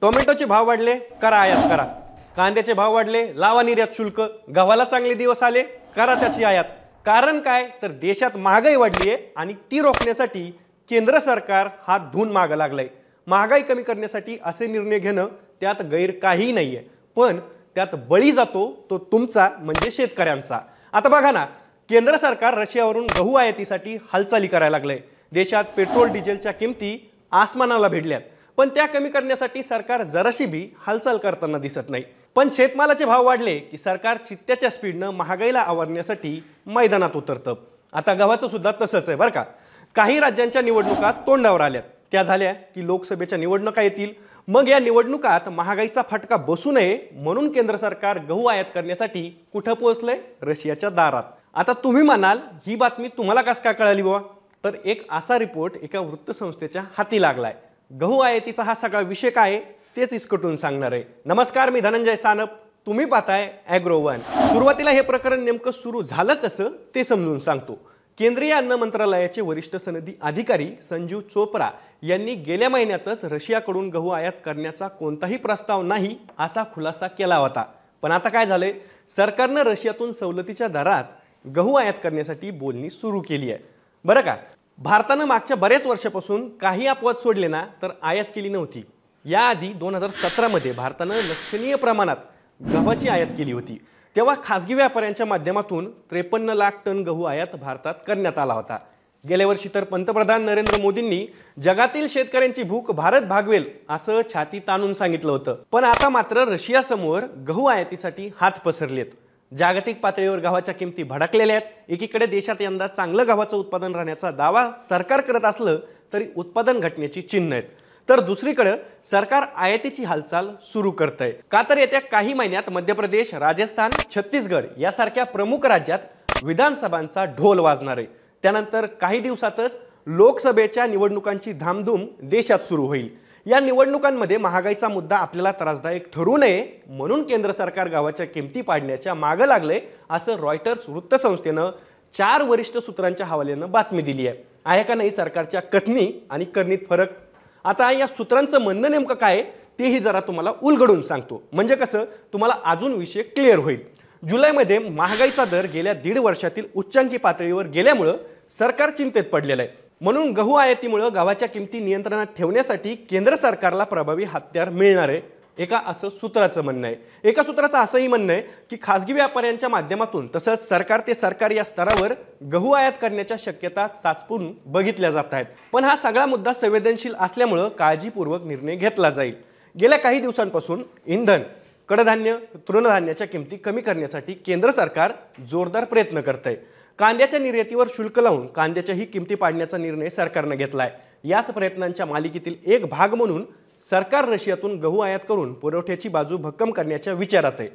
टोमॅटोचे भाव वाढले करा आयात करा कांद्याचे भाव वाढले लावा निर्यात शुल्क गव्हाला चांगले दिवस आले करा त्याची आयात कारण काय तर देशात महागाई वाढली आहे आणि ती रोखण्यासाठी केंद्र सरकार हा धून मागं लागलाय महागाई कमी करण्यासाठी असे निर्णय घेणं त्यात गैर काही नाही आहे पण त्यात बळी जातो तो तुमचा म्हणजे शेतकऱ्यांचा आता बघा ना केंद्र सरकार रशियावरून गहू आयातीसाठी हालचाली करायला लागलंय देशात पेट्रोल डिझेलच्या किमती आसमानाला भिडल्यात पण त्या कमी करण्यासाठी सरकार जराशी बी हालचाल करताना दिसत नाही पण शेतमालाचे भाव वाढले की सरकार चित्त्याच्या स्पीडनं महागाईला आवरण्यासाठी मैदानात उतरतं आता गव्हाचं सुद्धा तसंच आहे बरं का काही राज्यांच्या निवडणुका तोंडावर आल्यात त्या झाल्या की लोकसभेच्या निवडणुका येतील मग या निवडणुकात महागाईचा फटका बसू नये म्हणून केंद्र सरकार गहू आयात करण्यासाठी कुठं पोहोचलंय रशियाच्या दारात आता तुम्ही म्हणाल ही बातमी तुम्हाला कस काय कळाली बुवा तर एक असा रिपोर्ट एका वृत्तसंस्थेच्या हाती लागलाय गहू आयातीचा हा सगळा विषय काय तेच इस्कटून सांगणार आहे नमस्कार मी धनंजय सानप तुम्ही पाहताय ॲग्रो वन सुरुवातीला हे प्रकरण नेमकं सुरू झालं कसं ते समजून सांगतो केंद्रीय अन्न मंत्रालयाचे वरिष्ठ सनदी अधिकारी संजीव चोप्रा यांनी गेल्या महिन्यातच रशियाकडून गहू आयात करण्याचा कोणताही प्रस्ताव नाही असा खुलासा केला होता पण आता काय झालंय सरकारनं रशियातून सवलतीच्या दरात गहू आयात करण्यासाठी बोलणी सुरू केली आहे बरं का भारतानं मागच्या बरेच वर्षापासून काही अपवाद सोडले ना तर आयात केली नव्हती याआधी दोन हजार सतरामध्ये भारतानं लक्षणीय प्रमाणात गव्हाची आयात केली होती तेव्हा खासगी व्यापाऱ्यांच्या माध्यमातून त्रेपन्न लाख टन गहू आयात भारतात करण्यात आला होता गेल्या वर्षी तर पंतप्रधान नरेंद्र मोदींनी जगातील शेतकऱ्यांची भूक भारत भागवेल असं छाती ताणून सांगितलं होतं पण आता मात्र रशियासमोर गहू आयातीसाठी हात पसरलेत जागतिक पातळीवर गव्हाच्या किमती भडकलेल्या आहेत एकीकडे देशात यंदा चांगलं गव्हाचं उत्पादन राहण्याचा दावा सरकार करत असलं तरी उत्पादन घटनेची चिन्ह आहेत तर दुसरीकडे सरकार आयातीची हालचाल सुरू करत आहे का तर येत्या काही महिन्यात मध्य प्रदेश राजस्थान छत्तीसगड यासारख्या प्रमुख राज्यात विधानसभांचा ढोल वाजणार आहे त्यानंतर काही दिवसातच लोकसभेच्या निवडणुकांची धामधूम देशात सुरू होईल या निवडणुकांमध्ये महागाईचा मुद्दा आपल्याला त्रासदायक ठरू नये म्हणून केंद्र सरकार गावाच्या किमती पाडण्याच्या मागं लागले असं रॉयटर्स वृत्तसंस्थेनं चार वरिष्ठ सूत्रांच्या हवाल्यानं बातमी दिली आहे आहे का नाही सरकारच्या कथनी आणि करणीत फरक आता या सूत्रांचं म्हणणं नेमकं काय तेही जरा तुम्हाला उलगडून सांगतो म्हणजे कसं तुम्हाला अजून विषय क्लिअर होईल जुलैमध्ये महागाईचा दर गेल्या दीड वर्षातील उच्चांकी पातळीवर गेल्यामुळं सरकार चिंतेत पडलेलं आहे म्हणून गहू आयातीमुळं गावाच्या किमती नियंत्रणात ठेवण्यासाठी केंद्र सरकारला प्रभावी हत्यार मिळणार आहे एका असं सूत्राचं म्हणणं आहे एका सूत्राचं असंही म्हणणं आहे की खासगी व्यापाऱ्यांच्या माध्यमातून तसंच सरकार ते सरकार या स्तरावर गहू आयात करण्याच्या शक्यता चाचपून बघितल्या जात आहेत पण हा सगळा मुद्दा संवेदनशील असल्यामुळं काळजीपूर्वक निर्णय घेतला जाईल गेल्या काही दिवसांपासून इंधन कडधान्य तृणधान्याच्या किमती कमी करण्यासाठी केंद्र सरकार जोरदार प्रयत्न करत आहे कांद्याच्या निर्यातीवर शुल्क लावून कांद्याच्याही किमती पाडण्याचा निर्णय सरकारनं घेतला आहे याच प्रयत्नांच्या मालिकेतील एक भाग म्हणून सरकार रशियातून गहू आयात करून पुरवठ्याची बाजू भक्कम करण्याच्या विचारात आहे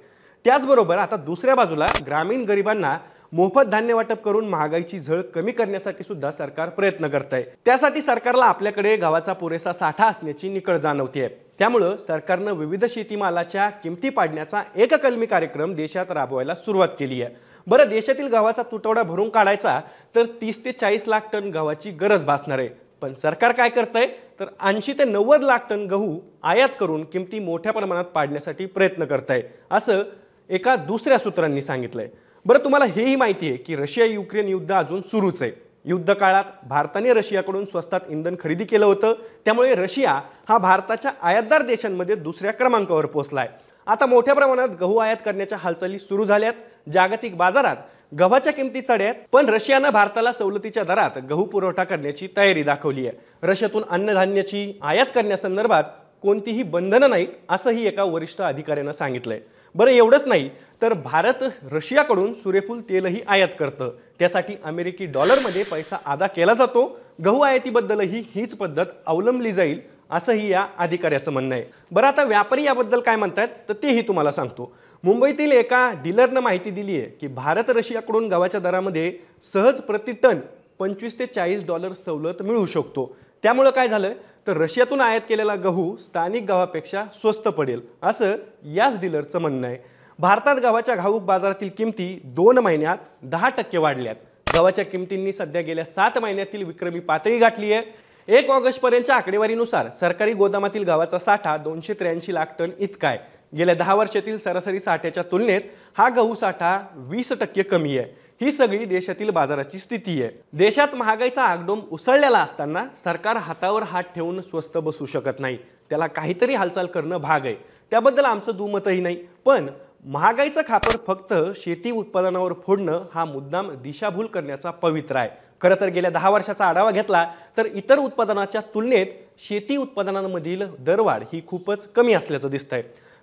त्याचबरोबर आता दुसऱ्या बाजूला ग्रामीण गरिबांना मोफत धान्य वाटप करून महागाईची झळ कमी करण्यासाठी सुद्धा सरकार प्रयत्न करत आहे त्यासाठी सरकारला आपल्याकडे गावाचा पुरेसा साठा असण्याची निकड जाणवते त्यामुळं सरकारनं विविध शेतीमालाच्या किमती पाडण्याचा एककलमी कार्यक्रम देशात राबवायला सुरुवात केली आहे बरं देशातील गव्हाचा तुटवडा भरून काढायचा तर तीस ते चाळीस लाख टन गव्हाची गरज भासणार आहे पण सरकार काय करतंय तर ऐंशी ते नव्वद लाख टन गहू आयात करून किमती मोठ्या प्रमाणात पाडण्यासाठी प्रयत्न करत आहे असं एका दुसऱ्या सूत्रांनी सांगितलंय बरं तुम्हाला हेही माहिती आहे की रशिया युक्रेन युद्ध अजून सुरूच आहे युद्ध काळात भारताने रशियाकडून स्वस्तात इंधन खरेदी केलं होतं त्यामुळे रशिया हा भारताच्या आयातदार देशांमध्ये दुसऱ्या क्रमांकावर पोहोचला आता मोठ्या प्रमाणात गहू आयात करण्याच्या हालचाली सुरू झाल्यात जागतिक बाजारात गव्हाच्या किमती चढ्यात पण रशियानं भारताला सवलतीच्या दरात गहू पुरवठा करण्याची तयारी दाखवली आहे रशियातून अन्नधान्याची आयात करण्यासंदर्भात कोणतीही बंधनं नाहीत असंही एका वरिष्ठ अधिकाऱ्यानं सांगितलंय बरं एवढंच नाही तर भारत रशियाकडून सूर्यफूल तेलही आयात करतं त्यासाठी अमेरिकी डॉलरमध्ये पैसा अदा केला जातो गहू आयातीबद्दलही हीच पद्धत अवलंबली जाईल असंही या अधिकाऱ्याचं म्हणणं आहे बरं आता व्यापारी याबद्दल काय म्हणतात तर तेही तुम्हाला सांगतो मुंबईतील एका डीलरनं माहिती दिली आहे की भारत रशियाकडून गव्हाच्या दरामध्ये सहज प्रति टन पंचवीस ते चाळीस डॉलर सवलत मिळू शकतो त्यामुळं काय झालं तर रशियातून आयात केलेला गहू स्थानिक गव्हापेक्षा स्वस्त पडेल असं याच डीलरचं म्हणणं आहे भारतात गव्हाच्या घाऊक बाजारातील किमती दोन महिन्यात दहा टक्के वाढल्यात गव्हाच्या किमतींनी सध्या गेल्या सात महिन्यातील विक्रमी पातळी गाठली आहे एक ऑगस्टपर्यंतच्या आकडेवारीनुसार सरकारी गोदामातील गव्हाचा साठा दोनशे त्र्याऐंशी लाख टन इतका आहे गेल्या दहा वर्षातील सरासरी साठ्याच्या तुलनेत हा गहू साठा वीस टक्के कमी आहे ही सगळी देशातील बाजाराची स्थिती आहे देशात महागाईचा आगडोम उसळलेला असताना सरकार हातावर हात ठेवून स्वस्त बसू शकत नाही त्याला काहीतरी हालचाल करणं भाग आहे त्याबद्दल आमचं दुमतही नाही पण महागाईचं खापर फक्त शेती उत्पादनावर फोडणं हा मुद्दाम दिशाभूल करण्याचा पवित्र आहे खरं तर गेल्या दहा वर्षाचा आढावा घेतला तर इतर उत्पादनाच्या तुलनेत शेती उत्पादनांमधील दरवाढ ही खूपच कमी असल्याचं दिसतंय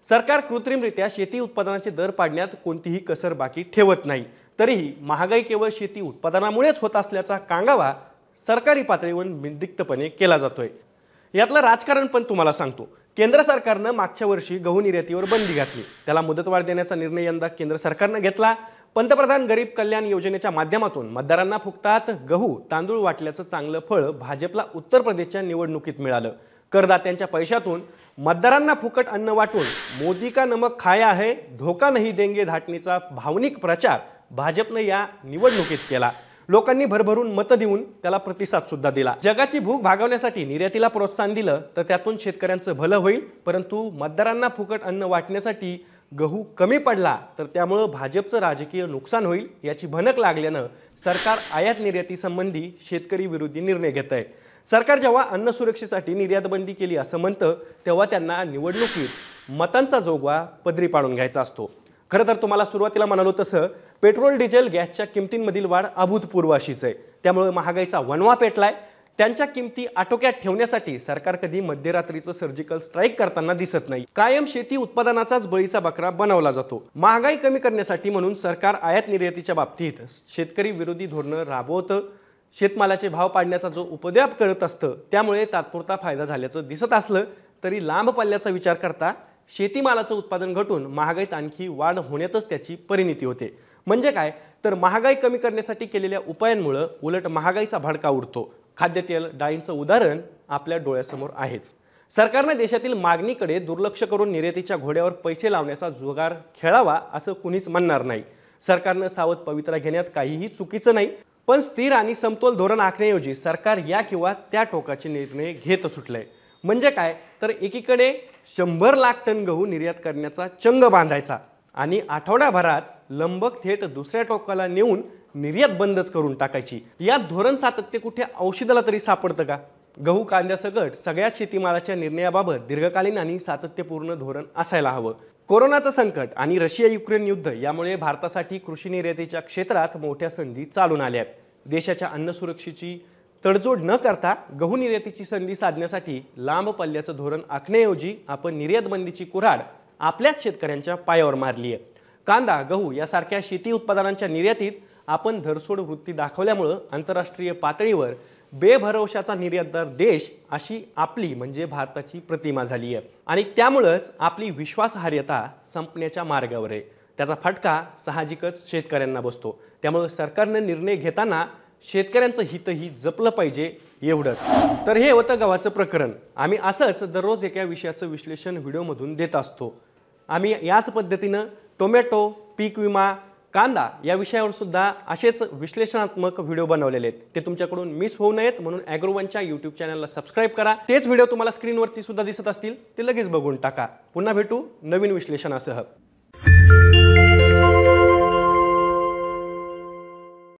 सरकार कृत्रिमरित्या शेती उत्पादनाचे दर पाडण्यात कोणतीही कसर बाकी ठेवत नाही तरीही महागाई केवळ शेती उत्पादनामुळेच होत असल्याचा कांगावा सरकारी पातळीवर केला जातोय यातलं राजकारण पण तुम्हाला सांगतो केंद्र सरकारनं मागच्या वर्षी गहू निर्यातीवर बंदी घातली त्याला मुदतवाढ देण्याचा निर्णय यंदा केंद्र सरकारनं घेतला पंतप्रधान गरीब कल्याण योजनेच्या माध्यमातून मतदारांना फुकतात गहू तांदूळ वाटल्याचं चांगलं फळ भाजपला उत्तर प्रदेशच्या निवडणुकीत मिळालं करदात्यांच्या पैशातून मतदारांना फुकट अन्न वाटून मोदी का नमक खाय आहे धोका नाही देंगे धाटणीचा भावनिक प्रचार भाजपनं या निवडणुकीत केला लोकांनी भरभरून मतं देऊन त्याला प्रतिसाद सुद्धा दिला जगाची भूक भागवण्यासाठी निर्यातीला प्रोत्साहन दिलं तर त्यातून शेतकऱ्यांचं भलं होईल परंतु मतदारांना फुकट अन्न वाटण्यासाठी गहू कमी पडला तर त्यामुळं भाजपचं राजकीय नुकसान होईल याची भनक लागल्यानं सरकार आयात निर्यातीसंबंधी शेतकरी विरोधी निर्णय घेत आहे सरकार जेव्हा अन्न सुरक्षेसाठी निर्यातबंदी केली असं म्हणतं तेव्हा त्यांना निवडणुकीत मतांचा जोगवा पदरी पाडून घ्यायचा असतो खरं तर तुम्हाला सुरुवातीला म्हणालो तसं पेट्रोल डिझेल गॅसच्या किमतींमधील वाढ अभूतपूर्व अशीच आहे त्यामुळे महागाईचा वणवा पेटलाय त्यांच्या किमती आटोक्यात ठेवण्यासाठी सरकार कधी मध्यरात्रीचं सर्जिकल स्ट्राईक करताना दिसत नाही कायम शेती उत्पादनाचाच बळीचा बकरा बनवला जातो महागाई कमी करण्यासाठी म्हणून सरकार आयात निर्यातीच्या बाबतीत शेतकरी विरोधी धोरणं राबवतं शेतमालाचे भाव पाडण्याचा जो उपद्याप करत असतं त्यामुळे तात्पुरता फायदा झाल्याचं दिसत असलं तरी लांब पल्ल्याचा विचार करता शेतीमालाचं उत्पादन घटून महागाईत आणखी वाढ होण्यातच त्याची परिणिती होते म्हणजे काय तर महागाई कमी करण्यासाठी केलेल्या उपायांमुळं उलट महागाईचा भडका उडतो खाद्यतेल डाळींचं उदाहरण आपल्या डोळ्यासमोर आहेच सरकारने देशातील मागणीकडे दुर्लक्ष करून निर्यातीच्या घोड्यावर पैसे लावण्याचा जुगार खेळावा असं कुणीच म्हणणार नाही सरकारनं सावध पवित्रा घेण्यात काहीही चुकीचं नाही पण स्थिर आणि समतोल धोरण आखण्याऐवजी सरकार या किंवा त्या टोकाचे निर्णय घेत सुटले म्हणजे काय तर एकीकडे शंभर लाख टन गहू निर्यात करण्याचा चंग बांधायचा आणि आठवड्याभरात लंबक थेट दुसऱ्या टोकाला नेऊन निर्यात बंदच करून टाकायची या धोरण सातत्य कुठे औषधाला तरी सापडतं का गहू कांद्यासकट सगळ्या शेतीमालाच्या निर्णयाबाबत दीर्घकालीन आणि सातत्यपूर्ण धोरण असायला हवं कोरोनाचं संकट आणि रशिया युक्रेन युद्ध यामुळे भारतासाठी कृषी निर्यातीच्या क्षेत्रात मोठ्या संधी चालून आल्या आहेत देशाच्या अन्नसुरक्षेची तडजोड न करता गहू निर्यातीची संधी साधण्यासाठी लांब पल्ल्याचं धोरण आखण्याऐवजी आपण निर्यात बंदीची कुऱ्हाड आपल्याच शेतकऱ्यांच्या पायावर मारली आहे कांदा गहू यासारख्या शेती उत्पादनांच्या निर्यातीत आपण धरसोड वृत्ती दाखवल्यामुळं आंतरराष्ट्रीय पातळीवर बेभरवशाचा निर्यातदार देश अशी आपली म्हणजे भारताची प्रतिमा झाली आहे आणि त्यामुळंच आपली विश्वासार्हता संपण्याच्या मार्गावर आहे त्याचा फटका साहजिकच शेतकऱ्यांना बसतो त्यामुळं सरकारनं निर्णय घेताना शेतकऱ्यांचं हितही जपलं पाहिजे एवढंच तर हे होतं गव्हाचं प्रकरण आम्ही असंच दररोज एका विषयाचं विश्लेषण व्हिडिओमधून देत असतो आम्ही याच पद्धतीनं टोमॅटो पीक विमा कांदा या विषयावर सुद्धा असेच विश्लेषणात्मक व्हिडिओ बनवलेले आहेत ते तुमच्याकडून मिस होऊ नयेत म्हणून अॅग्रोवनच्या यूट्यूब चॅनलला सबस्क्राईब करा तेच व्हिडिओ तुम्हाला स्क्रीनवरती सुद्धा दिसत असतील ते लगेच बघून टाका पुन्हा भेटू नवीन विश्लेषणासह